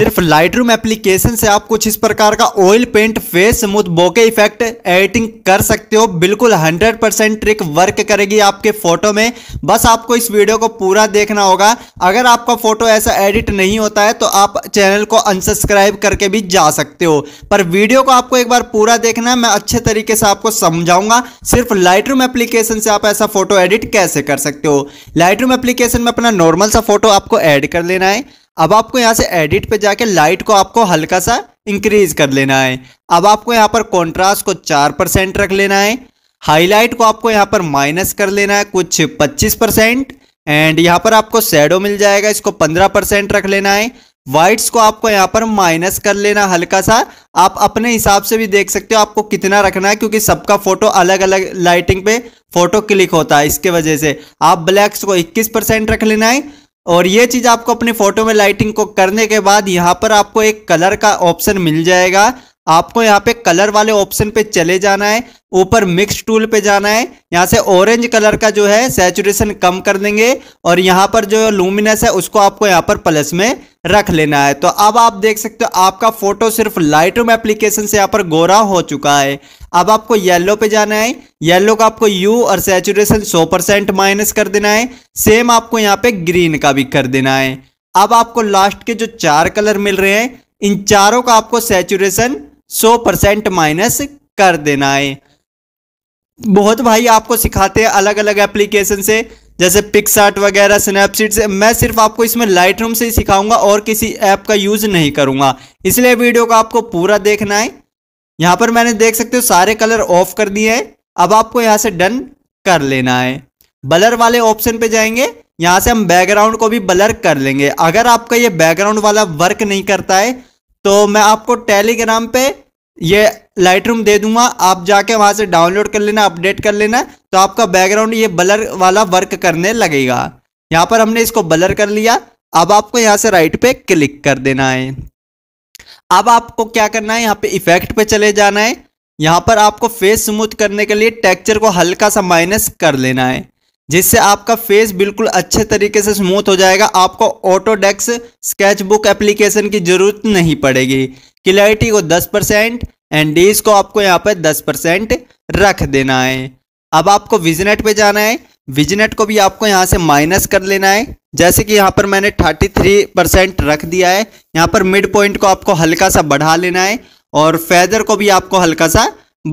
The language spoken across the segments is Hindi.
सिर्फ लाइट रूम एप्लीकेशन से आप कुछ इस प्रकार का oil paint face smooth bokeh effect editing कर सकते हो बिल्कुल 100 परसेंट ट्रिक वर्क करेगी आपके फोटो में बस आपको इस वीडियो को पूरा देखना होगा अगर आपका फोटो ऐसा एडिट नहीं होता है तो आप चैनल को अनसब्सक्राइब करके भी जा सकते हो पर वीडियो को आपको एक बार पूरा देखना है मैं अच्छे तरीके से आपको समझाऊंगा सिर्फ लाइट रूम एप्लीकेशन से आप ऐसा फोटो एडिट कैसे कर सकते हो लाइट रूम एप्लीकेशन में अपना नॉर्मल सा फोटो आपको एड कर लेना है अब आपको यहाँ से एडिट पे जाके लाइट को आपको हल्का सा इंक्रीज कर लेना है अब आपको यहाँ पर कॉन्ट्रास्ट को चार परसेंट रख लेना है हाईलाइट को आपको यहाँ पर माइनस कर लेना है कुछ पच्चीस परसेंट एंड यहाँ पर आपको शेडो मिल जाएगा इसको पंद्रह परसेंट रख लेना है वाइट्स को आपको यहाँ पर माइनस कर लेना हल्का सा आप अपने हिसाब से भी देख सकते हो आपको कितना रखना है क्योंकि सबका फोटो अलग अलग लाइटिंग पे फोटो क्लिक होता है इसके वजह से आप ब्लैक्स को 21 परसेंट रख लेना है और ये चीज़ आपको अपने फ़ोटो में लाइटिंग को करने के बाद यहाँ पर आपको एक कलर का ऑप्शन मिल जाएगा आपको यहाँ पे कलर वाले ऑप्शन पे चले जाना है ऊपर मिक्स टूल पे जाना है यहाँ से ऑरेंज कलर का जो है सेचुरेशन कम कर देंगे और यहाँ पर जो लूमिनस है उसको आपको यहाँ पर प्लस में रख लेना है तो अब आप देख सकते हो आपका फोटो सिर्फ लाइट रूम एप्लीकेशन से यहाँ पर गोरा हो चुका है अब आपको येलो पे जाना है येलो का आपको यू और सेचुरेशन सौ परसेंट माइनस कर देना है सेम आपको यहाँ पे ग्रीन का भी कर देना है अब आपको लास्ट के जो चार कलर मिल रहे हैं इन चारों का आपको सेचुरेशन सौ परसेंट माइनस कर देना है बहुत भाई आपको सिखाते हैं अलग अलग एप्लीकेशन से जैसे पिक्सार्ट वगैरह स्नैपशीट से मैं सिर्फ आपको इसमें लाइट रूम से ही सिखाऊंगा और किसी ऐप का यूज़ नहीं करूंगा इसलिए वीडियो को आपको पूरा देखना है यहाँ पर मैंने देख सकते हो सारे कलर ऑफ कर दिए हैं अब आपको यहाँ से डन कर लेना है बलर वाले ऑप्शन पे जाएंगे यहाँ से हम बैकग्राउंड को भी बलर कर लेंगे अगर आपका ये बैकग्राउंड वाला वर्क नहीं करता है तो मैं आपको टेलीग्राम पे ये लाइट रूम दे दूंगा आप जाके वहां से डाउनलोड कर लेना अपडेट कर लेना तो आपका बैकग्राउंड ये बलर वाला वर्क करने लगेगा यहाँ पर हमने इसको बलर कर लिया अब आपको यहाँ से राइट पे क्लिक कर देना है अब आपको क्या करना है यहाँ पे इफेक्ट पे चले जाना है यहाँ पर आपको फेस स्मूथ करने के लिए टेक्चर को हल्का सा माइनस कर लेना है जिससे आपका फेस बिल्कुल अच्छे तरीके से स्मूथ हो जाएगा आपको ऑटोडेक्स स्केचबुक एप्लीकेशन की ज़रूरत नहीं पड़ेगी क्लैरिटी को 10 परसेंट एंड को आपको यहाँ पर दस परसेंट रख देना है अब आपको विजनेट पे जाना है विजनेट को भी आपको यहाँ से माइनस कर लेना है जैसे कि यहाँ पर मैंने थर्टी थ्री परसेंट रख दिया है यहाँ पर मिड पॉइंट को आपको हल्का सा बढ़ा लेना है और फैदर को भी आपको हल्का सा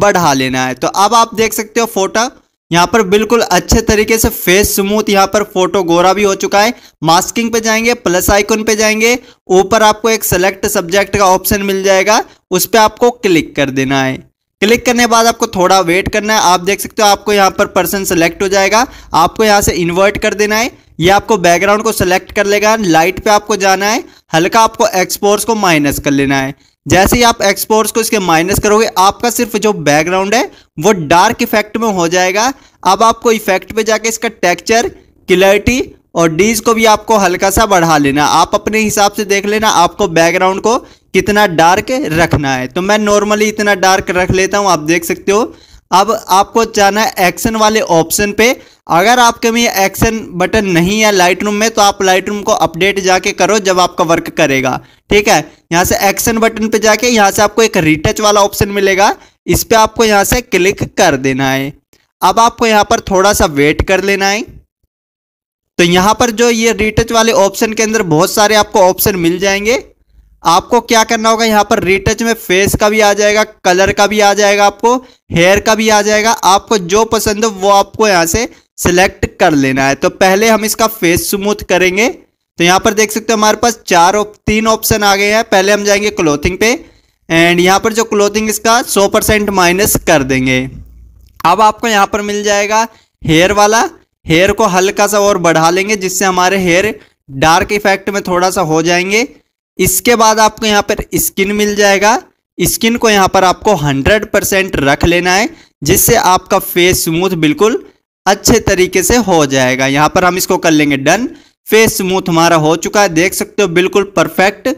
बढ़ा लेना है तो अब आप देख सकते हो फोटो यहाँ पर बिल्कुल अच्छे तरीके से फेस स्मूथ यहाँ पर फोटो गोरा भी हो चुका है मास्किंग पे जाएंगे प्लस आइकन पे जाएंगे ऊपर आपको एक सेलेक्ट सब्जेक्ट का ऑप्शन मिल जाएगा उस पर आपको क्लिक कर देना है क्लिक करने के बाद आपको थोड़ा वेट करना है आप देख सकते हो आपको यहाँ पर पर्सन सेलेक्ट हो जाएगा आपको यहाँ से इन्वर्ट कर देना है ये आपको बैकग्राउंड को सेलेक्ट कर लेगा लाइट पे आपको जाना है हल्का आपको एक्सपोर्स को माइनस कर लेना है जैसे ही आप एक्सपोर्ट्स को इसके माइनस करोगे आपका सिर्फ जो बैकग्राउंड है वो डार्क इफेक्ट में हो जाएगा अब आपको इफेक्ट पे जाके इसका टेक्सचर क्लैरिटी और डीज को भी आपको हल्का सा बढ़ा लेना आप अपने हिसाब से देख लेना आपको बैकग्राउंड को कितना डार्क रखना है तो मैं नॉर्मली इतना डार्क रख लेता हूँ आप देख सकते हो अब आपको जाना है एक्शन वाले ऑप्शन पे अगर आपके में एक्शन बटन नहीं है लाइट रूम में तो आप लाइट रूम को अपडेट जाके करो जब आपका वर्क करेगा ठीक है यहाँ से एक्शन बटन पे जाके यहाँ से आपको एक रिटच वाला ऑप्शन मिलेगा इस पर आपको यहाँ से क्लिक कर देना है अब आपको यहाँ पर थोड़ा सा वेट कर लेना है तो यहाँ पर जो ये रिटच वाले ऑप्शन के अंदर बहुत सारे आपको ऑप्शन मिल जाएंगे आपको क्या करना होगा यहाँ पर रिटच में फेस का भी आ जाएगा कलर का भी आ जाएगा आपको हेयर का भी आ जाएगा आपको जो पसंद हो वो आपको यहाँ से सिलेक्ट कर लेना है तो पहले हम इसका फेस स्मूथ करेंगे तो यहाँ पर देख सकते हो हमारे पास चार उप, तीन ऑप्शन आ गए हैं पहले हम जाएंगे क्लोथिंग पे एंड यहाँ पर जो क्लोथिंग इसका सौ परसेंट माइनस कर देंगे अब आपको यहाँ पर मिल जाएगा हेयर वाला हेयर को हल्का सा और बढ़ा लेंगे जिससे हमारे हेयर डार्क इफेक्ट में थोड़ा सा हो जाएंगे इसके बाद आपको यहाँ पर स्किन मिल जाएगा स्किन को यहाँ पर आपको 100 परसेंट रख लेना है जिससे आपका फेस स्मूथ बिल्कुल अच्छे तरीके से हो जाएगा यहाँ पर हम इसको कर लेंगे डन फेस स्मूथ हमारा हो चुका है देख सकते हो बिल्कुल परफेक्ट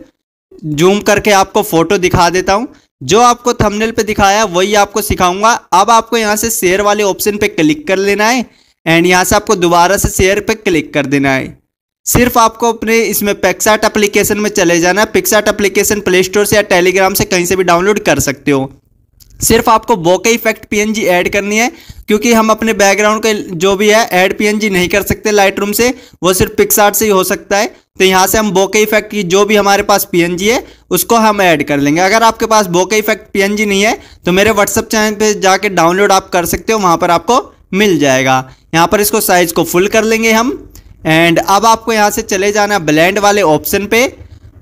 जूम करके आपको फोटो दिखा देता हूँ जो आपको थंबनेल पे दिखाया वही आपको सिखाऊंगा अब आपको यहाँ से शेयर वाले ऑप्शन पे क्लिक कर लेना है एंड यहाँ से आपको दोबारा से शेयर पे क्लिक कर देना है सिर्फ आपको अपने इसमें पिक्साट एप्लीकेशन में चले जाना है पिक्साट एप्लीकेशन प्ले स्टोर से या टेलीग्राम से कहीं से भी डाउनलोड कर सकते हो सिर्फ आपको बोके इफेक्ट पीएनजी ऐड करनी है क्योंकि हम अपने बैकग्राउंड के जो भी है ऐड पीएनजी नहीं कर सकते लाइट रूम से वो सिर्फ पिक्सार्ट से ही हो सकता है तो यहाँ से हम बोके इफेक्ट की जो भी हमारे पास पी है उसको हम ऐड कर लेंगे अगर आपके पास बोके इफेक्ट पी नहीं है तो मेरे व्हाट्सअप चैनल पर जाके डाउनलोड आप कर सकते हो वहाँ पर आपको मिल जाएगा यहाँ पर इसको साइज को फुल कर लेंगे हम एंड अब आपको यहाँ से चले जाना ब्लेंड वाले ऑप्शन पे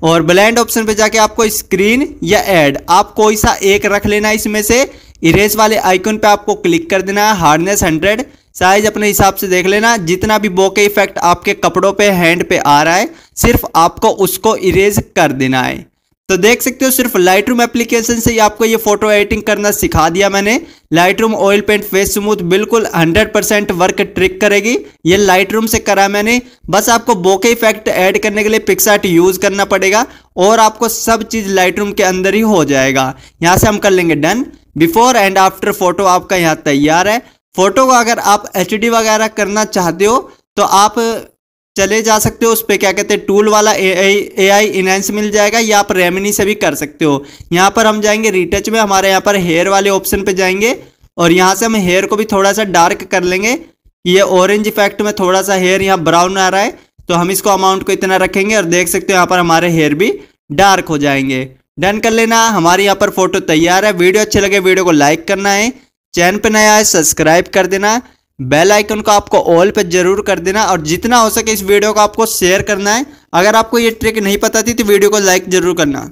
और ब्लेंड ऑप्शन पे जाके आपको स्क्रीन या एड आप कोई सा एक रख लेना इसमें से इरेस वाले आइकन पे आपको क्लिक कर देना है हार्डनेस हंड्रेड साइज अपने हिसाब से देख लेना जितना भी बोके इफेक्ट आपके कपड़ों पे हैंड पे आ रहा है सिर्फ आपको उसको इरेज कर देना है तो देख सकते हो सिर्फ लाइट रूम एप्लीकेशन से ही आपको ये फोटो एडिटिंग करना सिखा दिया मैंने Lightroom oil paint face smooth बिल्कुल 100% वर्क ट्रिक करेगी ये लाइट रूम से करा मैंने बस आपको बोके इफेक्ट ऐड करने के लिए पिक्सार्ट यूज़ करना पड़ेगा और आपको सब चीज़ लाइट रूम के अंदर ही हो जाएगा यहाँ से हम कर लेंगे done before and after photo आपका यहाँ तैयार है फोटो को अगर आप एच वगैरह करना चाहते हो तो आप चले जा सकते हो उस पर क्या कहते हैं टूल वाला ए आई ए आई इनहेंस मिल जाएगा या आप रेमिनी से भी कर सकते हो यहाँ पर हम जाएंगे रिटच में हमारे यहाँ पर हेयर वाले ऑप्शन पे जाएंगे और यहाँ से हम हेयर को भी थोड़ा सा डार्क कर लेंगे ये ऑरेंज इफेक्ट में थोड़ा सा हेयर यहाँ ब्राउन आ रहा है तो हम इसको अमाउंट को इतना रखेंगे और देख सकते हो यहाँ पर हमारे हेयर भी डार्क हो जाएंगे डन कर लेना हमारे यहाँ पर फोटो तैयार है वीडियो अच्छे लगे वीडियो को लाइक करना है चैनल पर नया है सब्सक्राइब कर देना बेल आइकन को आपको ऑल पे जरूर कर देना और जितना हो सके इस वीडियो को आपको शेयर करना है अगर आपको ये ट्रिक नहीं पता थी तो वीडियो को लाइक जरूर करना